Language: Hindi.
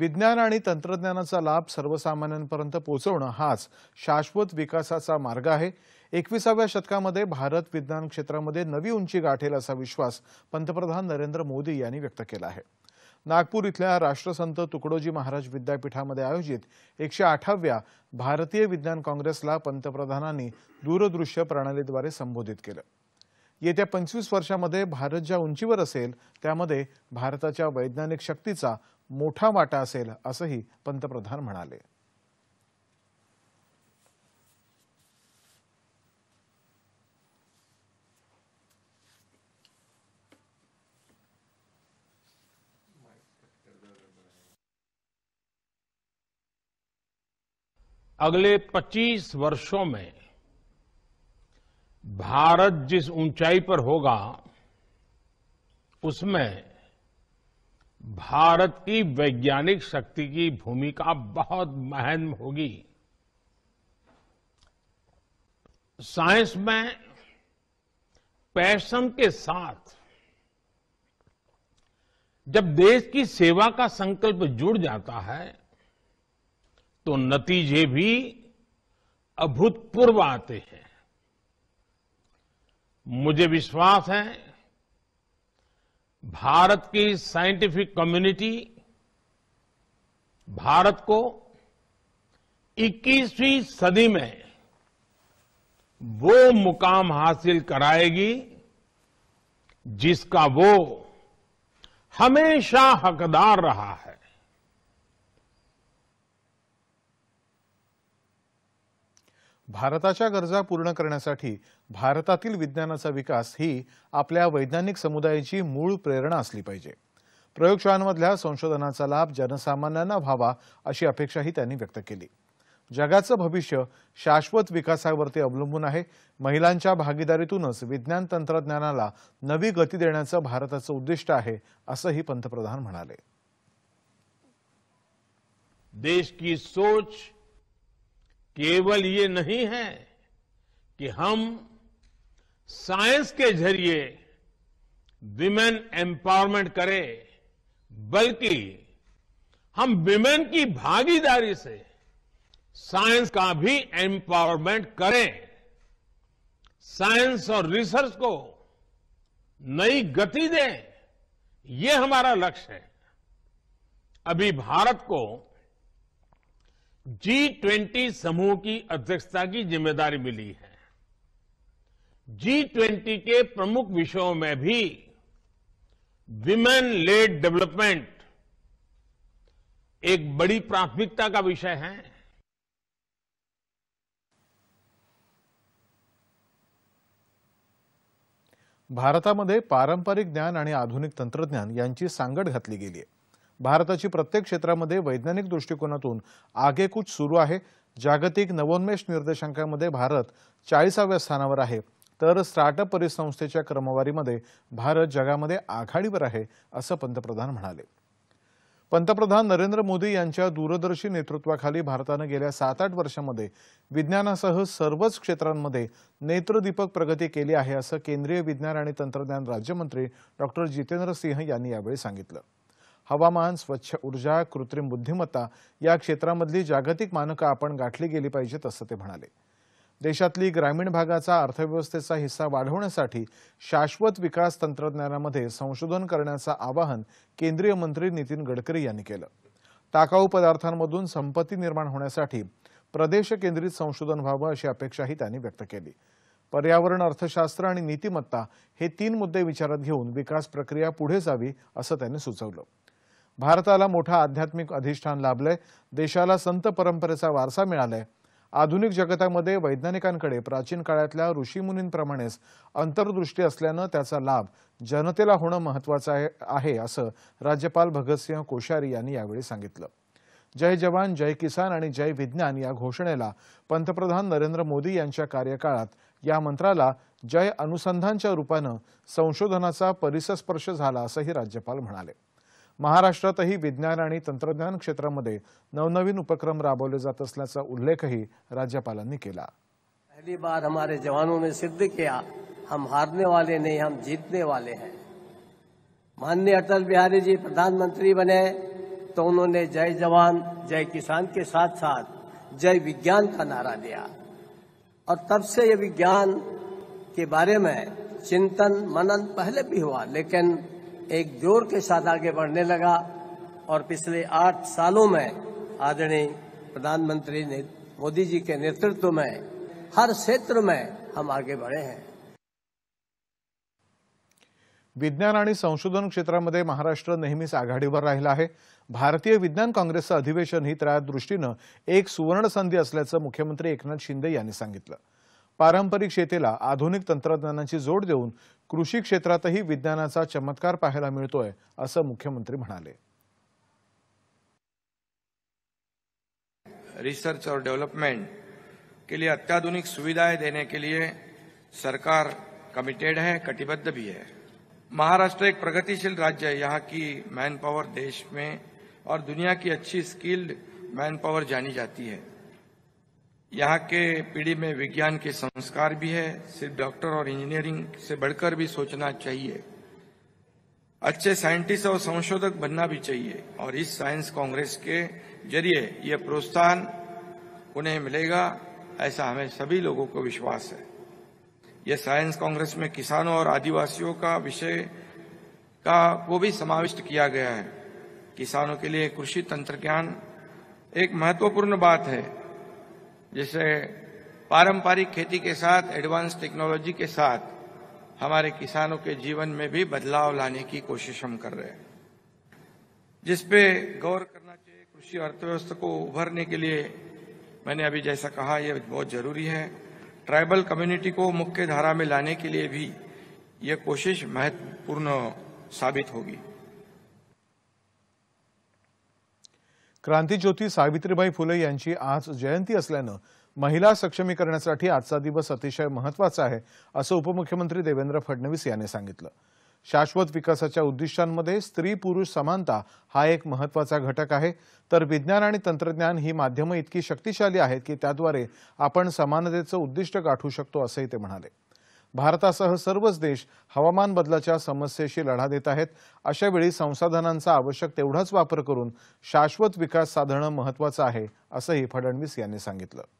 विज्ञान आणि तंत्रज्ञानाचा लाभ सर्वसामान्यांपर्यंत पोहोचवणं हाच शाश्वत विकासाचा मार्ग आहे एकविसाव्या शतकामध्ये भारत विज्ञान क्षेत्रामध्ये नवी उंची गाठेल असा विश्वास पंतप्रधान नरेंद्र मोदी यांनी व्यक्त केला आहे नागपूर इथल्या राष्ट्रसंत तुकडोजी महाराज विद्यापीठामध्ये आयोजित एकशे आठाव्या भारतीय विज्ञान काँग्रेसला पंतप्रधानांनी दूरदृश्य प्रणालीद्वारे संबोधित केलं येत्या पंचवीस वर्षामध्ये भारत ज्या उंचीवर असेल त्यामध्ये भारताच्या वैज्ञानिक शक्तीचा मोठा वाटा असेल असंही पंतप्रधान म्हणाले अगले 25 वर्षों में भारत जिस ऊंचाई पर होगा उसमें भारत की वैज्ञानिक शक्ति की भूमिका बहुत महत्व होगी साइंस में पैशन के साथ जब देश की सेवा का संकल्प जुड़ जाता है तो नतीजे भी अभूतपूर्व आते हैं मुझे विश्वास है भारत की साइंटिफिक कम्युनिटी भारत को 21वीं सदी में वो मुकाम हासिल कराएगी जिसका वो हमेशा हकदार रहा है भारताच्या गरजा पूर्ण करण्यासाठी भारतातील विज्ञानाचा विकास ही आपल्या वैज्ञानिक समुदायाची मूळ प्रेरणा असली पाहिजे प्रयोगशाळांमधल्या संशोधनाचा लाभ जनसामान्यांना व्हावा अशी अपेक्षाही त्यांनी व्यक्त केली जगाचं भविष्य शाश्वत विकासावरती अवलंबून आहे महिलांच्या भागीदारीतूनच विज्ञान तंत्रज्ञानाला नवी गती देण्याचं भारताचं उद्दिष्ट आहे असंही पंतप्रधान म्हणाले देश की सोच केवल ये नहीं है कि हम साइंस के जरिए विमेन एम्पावरमेंट करें बल्कि हम विमेन की भागीदारी से साइंस का भी एम्पावरमेंट करें साइंस और रिसर्च को नई गति दें ये हमारा लक्ष्य है अभी भारत को जी ट्वेंटी समूह की अध्यक्षता की जिम्मेदारी मिली है जी ट्वेंटी के प्रमुख विषयों में भी विमेन लेड डेवलपमेंट एक बड़ी प्राथमिकता का विषय है भारतामध्ये पारंपरिक ज्ञान आणि आधुनिक तंत्रज्ञान यांची सांगड घातली गेली आहे भारताची प्रत्येक क्षेत्रामध्ये वैज्ञानिक दृष्टिकोनातून आगेकूच सुरू आहे जागतिक नवोन्मेष निर्देशांकामध्ये भारत चाळीसाव्या स्थानावर आहे तर स्टार्टअप परिसंस्थेच्या क्रमवारीमध्ये भारत जगामध्ये आघाडीवर आहे असं पंतप्रधान म्हणाले पंतप्रधान नरेंद्र मोदी यांच्या दूरदर्शी नेतृत्वाखाली भारतानं गेल्या सात आठ वर्षांमध्ये विज्ञानासह सर्वच क्षेत्रांमध्ये नेत्रदीपक प्रगती केली आहे असं केंद्रीय विज्ञान आणि तंत्रज्ञान राज्यमंत्री डॉक्टर जितेंद्र सिंह यांनी यावेळी सांगितलं हवामान स्वच्छ ऊर्जा कृत्रिम बुद्धिमत्ता या क्षेत्रामधली जागतिक मानकं आपण गाठली गेली पाहिजेत असं ते म्हणाले देशातली ग्रामीण भागाचा अर्थव्यवस्थेचा हिस्सा वाढवण्यासाठी शाश्वत विकास तंत्रज्ञानामध्ये संशोधन करण्याचं आवाहन केंद्रीय मंत्री नितीन गडकरी यांनी केलं टाकाऊ पदार्थांमधून संपत्ती निर्माण होण्यासाठी प्रदेश केंद्रित संशोधन व्हावं अशी अपेक्षाही त्यांनी व्यक्त केली पर्यावरण अर्थशास्त्र आणि नीतिमत्ता हे तीन मुद्दे विचारात घेऊन विकास प्रक्रिया पुढे जावी असं त्यांनी सुचवलं भारताला मोठा आध्यात्मिक अधिष्ठान लाभलंय देशाला संत परंपरेचा वारसा मिळालाय आधुनिक जगतामध्ये वैज्ञानिकांकडे प्राचीन काळातल्या ऋषीमुनींप्रमाणेच अंतर्दृष्टी असल्यानं त्याचा लाभ जनतेला होणं महत्वाचं आहे असं राज्यपाल भगतसिंह कोश्यारी यांनी यावेळी सांगितलं जय जवान जय किसान आणि जय विज्ञान या घोषणेला पंतप्रधान नरेंद्र मोदी यांच्या कार्यकाळात या मंत्राला जय अनुसंधानच्या रूपानं संशोधनाचा परिसस्पर्श झाला असंही राज्यपाल म्हणाले महाराष्ट्र ही विज्ञान और तंत्रज्ञान में नवनवीन उपक्रम राबले उल्लेख ही राज्यपाल राज्यपालांनी केला पहली बार हमारे जवानों ने सिद्ध किया हम हारने वाले नहीं हम जीतने वाले हैं माननीय अटल बिहारी जी प्रधानमंत्री बने तो उन्होंने जय जवान जय किसान के साथ साथ जय विज्ञान का नारा दिया और तब से ये विज्ञान के बारे में चिंतन मनन पहले भी हुआ लेकिन एक जोर के साथ आगे बढ़ने लगा और पिछले आठ सालों में आदरणीय प्रधानमंत्री मोदी जी के नेतृत्व में हर क्षेत्र में हम आगे बढ़े हैं विज्ञान आणि संशोधन क्षेत्रामध्ये महाराष्ट्र नेहमीच आघाडीवर राहिला आहे भारतीय विज्ञान काँग्रेसचं अधिवेशन ही त्या दृष्टि एक सुवर्ण संधि असल्याचं मुख्यमंत्री एकनाथ शिंदे यांनी पारंपरिक शेतीला आधुनिक तंत्रज्ञानाची जोड देऊन कृषी क्षेत्रातही विज्ञानाचा चमत्कार पाहायला मिळतोय असं मुख्यमंत्री म्हणाले रिसर्च और डेवलपमेंट के लिए अत्याधुनिक सुविधाएं देने के लिए सरकार कमिटेड है कटिबद्ध भी है महाराष्ट्र एक प्रगतिशील राज्य है यहाँ की मैन पावर देश में और दुनिया की अच्छी स्किल्ड मैन पावर जानी जाती है यहाँ के पीढ़ी में विज्ञान के संस्कार भी है सिर्फ डॉक्टर और इंजीनियरिंग से बढ़कर भी सोचना चाहिए अच्छे साइंटिस्ट और संशोधक बनना भी चाहिए और इस साइंस कांग्रेस के जरिए यह प्रोत्साहन उन्हें मिलेगा ऐसा हमें सभी लोगों को विश्वास है यह साइंस कांग्रेस में किसानों और आदिवासियों का विषय का को भी समाविष्ट किया गया है किसानों के लिए कृषि तंत्र ज्ञान एक महत्वपूर्ण बात है जैसे पारंपरिक खेती के साथ एडवांस टेक्नोलॉजी के साथ हमारे किसानों के जीवन में भी बदलाव लाने की कोशिश हम कर रहे हैं जिसपे गौर करना चाहिए कृषि अर्थव्यवस्था को उभरने के लिए मैंने अभी जैसा कहा यह बहुत जरूरी है ट्राइबल कम्युनिटी को मुख्य धारा में लाने के लिए भी यह कोशिश महत्वपूर्ण साबित होगी क्रांतीज्योती सावित्रीबाई फुले यांची आज जयंती असल्यानं महिला सक्षमीकरणासाठी आजचा दिवस अतिशय महत्वाचा आहे असं उपमुख्यमंत्री देवेंद्र फडणवीस यांनी सांगितलं शाश्वत विकासाच्या उद्दिष्टांमध्ये स्त्री पुरुष समानता हा एक महत्वाचा घटक आहे तर विज्ञान आणि तंत्रज्ञान ही माध्यमं इतकी शक्तिशाली आहेत की त्याद्वारे आपण समानतेचं उद्दिष्ट गाठू शकतो असंही ते म्हणाले भारतासह सर्वच देश हवामान बदलाच्या समस्येशी लढा देत आहेत अशावेळी संसाधनांचा आवश्यक तेवढाच वापर करून शाश्वत विकास साधणं महत्वाचं आहे असंही फडणवीस यांनी सांगितलं